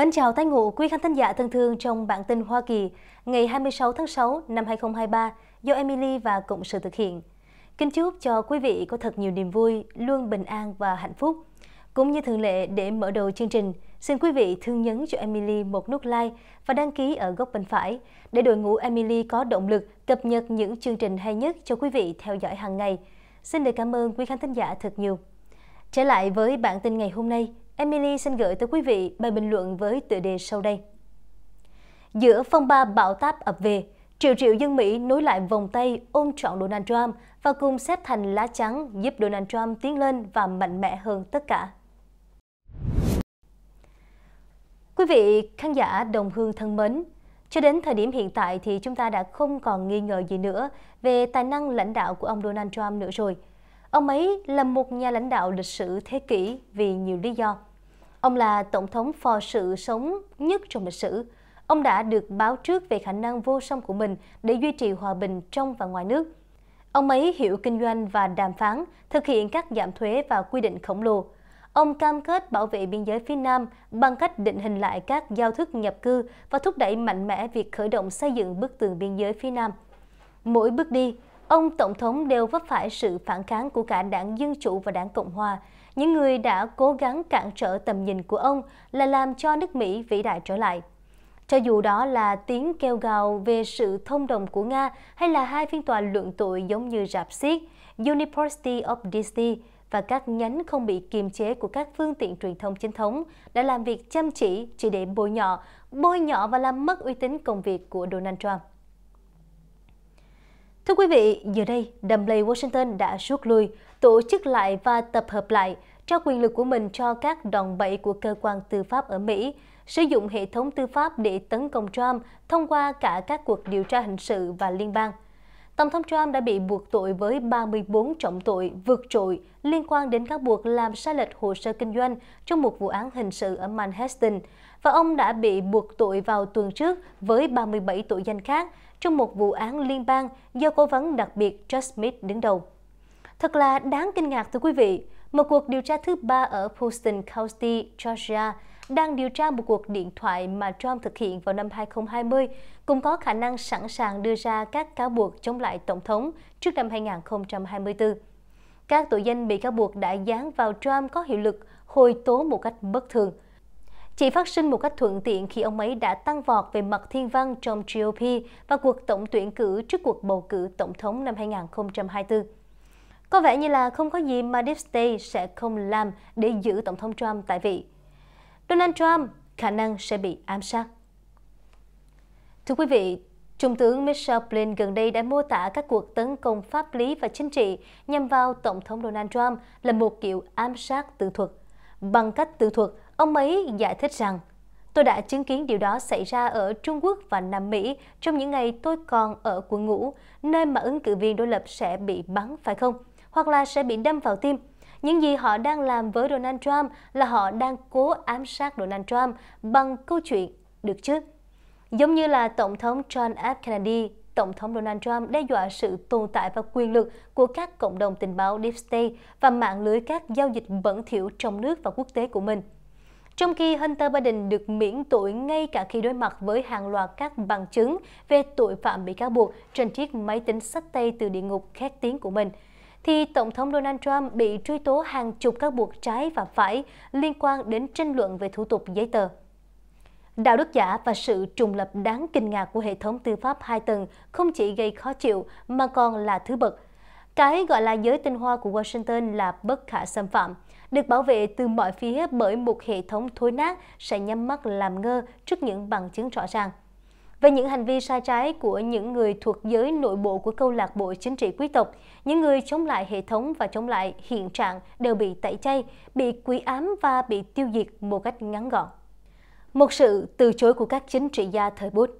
Mến chào tái ngộ quý khán thính giả thân thương trong bản tin Hoa Kỳ ngày 26 tháng 6 năm 2023 do Emily và Cộng sự thực hiện. Kính chúc cho quý vị có thật nhiều niềm vui, luôn bình an và hạnh phúc. Cũng như thường lệ để mở đầu chương trình, xin quý vị thương nhấn cho Emily một nút like và đăng ký ở góc bên phải để đội ngũ Emily có động lực cập nhật những chương trình hay nhất cho quý vị theo dõi hàng ngày. Xin được cảm ơn quý khán thính giả thật nhiều. Trở lại với bản tin ngày hôm nay, Emily xin gửi tới quý vị bài bình luận với tựa đề sau đây. Giữa phong ba bão táp ập về, triệu triệu dân Mỹ nối lại vòng tay ôm trọn Donald Trump và cùng xếp thành lá trắng giúp Donald Trump tiến lên và mạnh mẽ hơn tất cả. Quý vị khán giả đồng hương thân mến, cho đến thời điểm hiện tại thì chúng ta đã không còn nghi ngờ gì nữa về tài năng lãnh đạo của ông Donald Trump nữa rồi. Ông ấy là một nhà lãnh đạo lịch sử thế kỷ vì nhiều lý do. Ông là tổng thống phò sự sống nhất trong lịch sử. Ông đã được báo trước về khả năng vô song của mình để duy trì hòa bình trong và ngoài nước. Ông ấy hiểu kinh doanh và đàm phán, thực hiện các giảm thuế và quy định khổng lồ. Ông cam kết bảo vệ biên giới phía Nam bằng cách định hình lại các giao thức nhập cư và thúc đẩy mạnh mẽ việc khởi động xây dựng bức tường biên giới phía Nam. Mỗi bước đi, ông Tổng thống đều vấp phải sự phản kháng của cả đảng Dân Chủ và đảng Cộng Hòa, những người đã cố gắng cản trở tầm nhìn của ông là làm cho nước Mỹ vĩ đại trở lại. Cho dù đó là tiếng kêu gào về sự thông đồng của Nga hay là hai phiên tòa luận tội giống như rạp xiếc, University of Disney và các nhánh không bị kiềm chế của các phương tiện truyền thông chính thống đã làm việc chăm chỉ chỉ để bôi nhọ, bôi nhọ và làm mất uy tín công việc của Donald Trump. Thưa quý vị, giờ đây, đầm lầy Washington đã rút lui, tổ chức lại và tập hợp lại, trao quyền lực của mình cho các đòn bẩy của cơ quan tư pháp ở Mỹ, sử dụng hệ thống tư pháp để tấn công Trump thông qua cả các cuộc điều tra hình sự và liên bang. Tổng thống Trump đã bị buộc tội với 34 trọng tội vượt trội liên quan đến các buộc làm sai lệch hồ sơ kinh doanh trong một vụ án hình sự ở Manhattan, và ông đã bị buộc tội vào tuần trước với 37 tội danh khác trong một vụ án liên bang do cố vấn đặc biệt Chuck Smith đứng đầu. Thật là đáng kinh ngạc thưa quý vị, một cuộc điều tra thứ ba ở Houston County, Georgia đang điều tra một cuộc điện thoại mà Trump thực hiện vào năm 2020, cũng có khả năng sẵn sàng đưa ra các cáo buộc chống lại Tổng thống trước năm 2024. Các tội danh bị cáo buộc đã dán vào Trump có hiệu lực hồi tố một cách bất thường. Chỉ phát sinh một cách thuận tiện khi ông ấy đã tăng vọt về mặt thiên văn trong GOP và cuộc tổng tuyển cử trước cuộc bầu cử tổng thống năm 2024. Có vẻ như là không có gì mà Deep State sẽ không làm để giữ Tổng thống Trump tại vị. Donald Trump khả năng sẽ bị ám sát. Thưa quý vị, Trung tướng Michel Flynn gần đây đã mô tả các cuộc tấn công pháp lý và chính trị nhằm vào Tổng thống Donald Trump là một kiểu ám sát tự thuật. Bằng cách tự thuật, ông ấy giải thích rằng Tôi đã chứng kiến điều đó xảy ra ở Trung Quốc và Nam Mỹ trong những ngày tôi còn ở quân ngũ, nơi mà ứng cử viên đối lập sẽ bị bắn phải không? hoặc là sẽ bị đâm vào tim. Những gì họ đang làm với Donald Trump là họ đang cố ám sát Donald Trump bằng câu chuyện, được chứ? Giống như là Tổng thống John F. Kennedy, Tổng thống Donald Trump đe dọa sự tồn tại và quyền lực của các cộng đồng tình báo Deep State và mạng lưới các giao dịch bẩn thiểu trong nước và quốc tế của mình. Trong khi Hunter Biden được miễn tội ngay cả khi đối mặt với hàng loạt các bằng chứng về tội phạm bị cáo buộc trên chiếc máy tính sách tay từ địa ngục khét tiếng của mình, thì Tổng thống Donald Trump bị truy tố hàng chục các buộc trái và phải liên quan đến tranh luận về thủ tục giấy tờ. Đạo đức giả và sự trùng lập đáng kinh ngạc của hệ thống tư pháp hai tầng không chỉ gây khó chịu mà còn là thứ bậc. Cái gọi là giới tinh hoa của Washington là bất khả xâm phạm, được bảo vệ từ mọi phía bởi một hệ thống thối nát sẽ nhắm mắt làm ngơ trước những bằng chứng rõ ràng về những hành vi sai trái của những người thuộc giới nội bộ của câu lạc bộ chính trị quý tộc. Những người chống lại hệ thống và chống lại hiện trạng đều bị tẩy chay, bị quỷ ám và bị tiêu diệt một cách ngắn gọn. Một sự từ chối của các chính trị gia thời bút.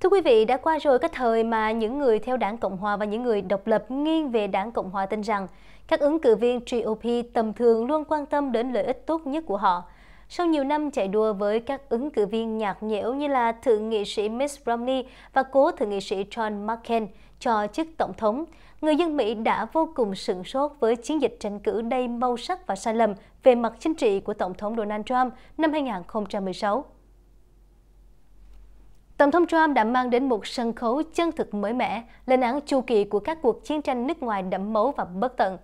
Thưa quý vị, đã qua rồi cái thời mà những người theo đảng Cộng Hòa và những người độc lập nghiêng về đảng Cộng Hòa tin rằng các ứng cử viên GOP tầm thường luôn quan tâm đến lợi ích tốt nhất của họ – sau nhiều năm chạy đua với các ứng cử viên nhạt nhẽo như là thượng nghị sĩ Mitt Romney và cố thượng nghị sĩ John McCain cho chức tổng thống, người dân Mỹ đã vô cùng sửng sốt với chiến dịch tranh cử đầy màu sắc và sai lầm về mặt chính trị của Tổng thống Donald Trump năm 2016. Tổng thống Trump đã mang đến một sân khấu chân thực mới mẻ, lên án chu kỳ của các cuộc chiến tranh nước ngoài đẫm máu và bất tận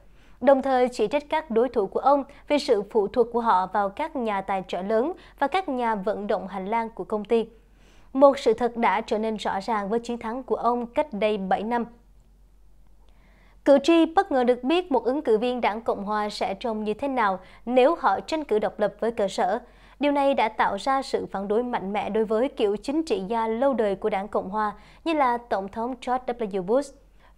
đồng thời chỉ trích các đối thủ của ông vì sự phụ thuộc của họ vào các nhà tài trợ lớn và các nhà vận động hành lang của công ty. Một sự thật đã trở nên rõ ràng với chiến thắng của ông cách đây 7 năm Cử tri bất ngờ được biết một ứng cử viên đảng Cộng Hòa sẽ trông như thế nào nếu họ tranh cử độc lập với cơ sở. Điều này đã tạo ra sự phản đối mạnh mẽ đối với kiểu chính trị gia lâu đời của đảng Cộng Hòa như là Tổng thống George W. Bush.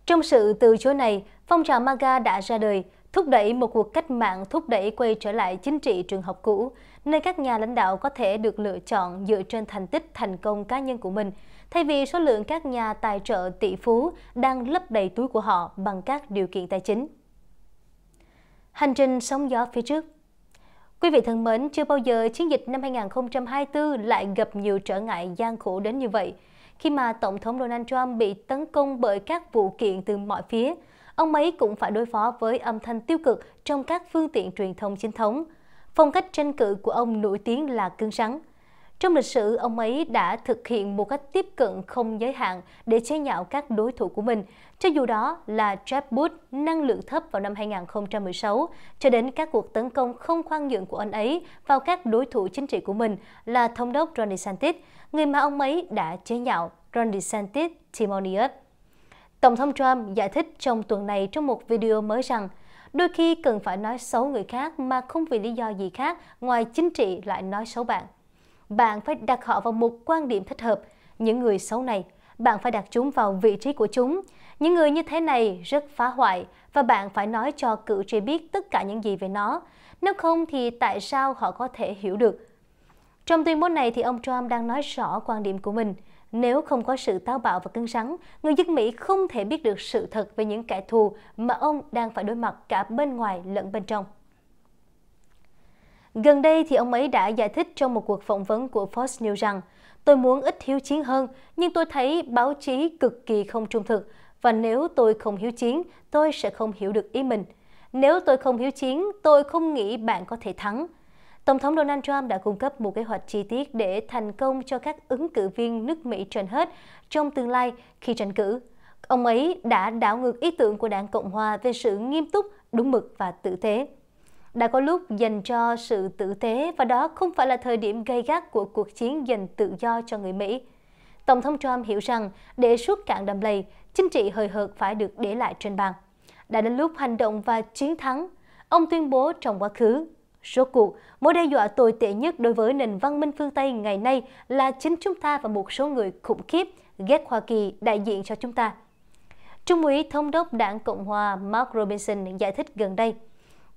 Trong sự từ chối này, phong trào MAGA đã ra đời, thúc đẩy một cuộc cách mạng thúc đẩy quay trở lại chính trị trường học cũ, nơi các nhà lãnh đạo có thể được lựa chọn dựa trên thành tích thành công cá nhân của mình, thay vì số lượng các nhà tài trợ tỷ phú đang lấp đầy túi của họ bằng các điều kiện tài chính. Hành trình sóng gió phía trước Quý vị thân mến, chưa bao giờ chiến dịch năm 2024 lại gặp nhiều trở ngại gian khổ đến như vậy, khi mà Tổng thống Donald Trump bị tấn công bởi các vụ kiện từ mọi phía – ông ấy cũng phải đối phó với âm thanh tiêu cực trong các phương tiện truyền thông chính thống. Phong cách tranh cử của ông nổi tiếng là cứng rắn. Trong lịch sử, ông ấy đã thực hiện một cách tiếp cận không giới hạn để chế nhạo các đối thủ của mình, cho dù đó là Jeb Bush năng lượng thấp vào năm 2016, cho đến các cuộc tấn công không khoan nhượng của ông ấy vào các đối thủ chính trị của mình là Thống đốc Ron DeSantis, người mà ông ấy đã chế nhạo Ron DeSantis Timonius. Tổng thống Trump giải thích trong tuần này trong một video mới rằng đôi khi cần phải nói xấu người khác mà không vì lý do gì khác ngoài chính trị lại nói xấu bạn. Bạn phải đặt họ vào một quan điểm thích hợp. Những người xấu này, bạn phải đặt chúng vào vị trí của chúng. Những người như thế này rất phá hoại và bạn phải nói cho cử tri biết tất cả những gì về nó. Nếu không thì tại sao họ có thể hiểu được? Trong tuyên bố này thì ông Trump đang nói rõ quan điểm của mình – nếu không có sự táo bạo và cứng rắn, người dân Mỹ không thể biết được sự thật về những kẻ thù mà ông đang phải đối mặt cả bên ngoài lẫn bên trong. Gần đây thì ông ấy đã giải thích trong một cuộc phỏng vấn của Fox News rằng Tôi muốn ít hiếu chiến hơn, nhưng tôi thấy báo chí cực kỳ không trung thực và nếu tôi không hiếu chiến, tôi sẽ không hiểu được ý mình. Nếu tôi không hiếu chiến, tôi không nghĩ bạn có thể thắng. Tổng thống Donald Trump đã cung cấp một kế hoạch chi tiết để thành công cho các ứng cử viên nước Mỹ trên hết trong tương lai khi tranh cử. Ông ấy đã đảo ngược ý tưởng của đảng Cộng Hòa về sự nghiêm túc, đúng mực và tử tế. Đã có lúc dành cho sự tử tế và đó không phải là thời điểm gây gắt của cuộc chiến giành tự do cho người Mỹ. Tổng thống Trump hiểu rằng để suốt cạn đầm lầy, chính trị hời hợt phải được để lại trên bàn. Đã đến lúc hành động và chiến thắng, ông tuyên bố trong quá khứ Rốt cuộc, mối đe dọa tồi tệ nhất đối với nền văn minh phương Tây ngày nay là chính chúng ta và một số người khủng khiếp ghét Hoa Kỳ đại diện cho chúng ta. Trung úy Thống đốc đảng Cộng hòa Mark Robinson giải thích gần đây,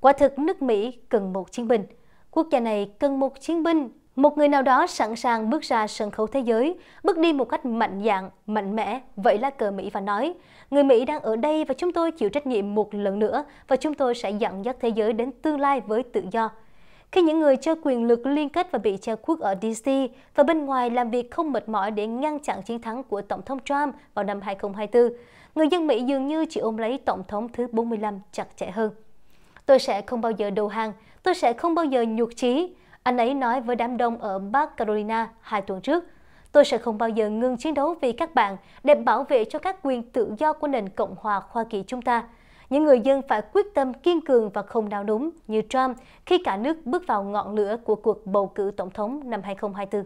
quả thực nước Mỹ cần một chiến binh. Quốc gia này cần một chiến binh một người nào đó sẵn sàng bước ra sân khấu thế giới, bước đi một cách mạnh dạn, mạnh mẽ, vậy là cờ Mỹ và nói, người Mỹ đang ở đây và chúng tôi chịu trách nhiệm một lần nữa và chúng tôi sẽ dẫn dắt thế giới đến tương lai với tự do. Khi những người chơi quyền lực liên kết và bị treo quốc ở DC và bên ngoài làm việc không mệt mỏi để ngăn chặn chiến thắng của Tổng thống Trump vào năm 2024, người dân Mỹ dường như chỉ ôm lấy Tổng thống thứ 45 chặt chẽ hơn. Tôi sẽ không bao giờ đầu hàng, tôi sẽ không bao giờ nhục trí. Anh ấy nói với đám đông ở Bắc Carolina hai tuần trước, Tôi sẽ không bao giờ ngừng chiến đấu vì các bạn để bảo vệ cho các quyền tự do của nền Cộng hòa Hoa Kỳ chúng ta. Những người dân phải quyết tâm kiên cường và không đào đúng như Trump khi cả nước bước vào ngọn lửa của cuộc bầu cử tổng thống năm 2024.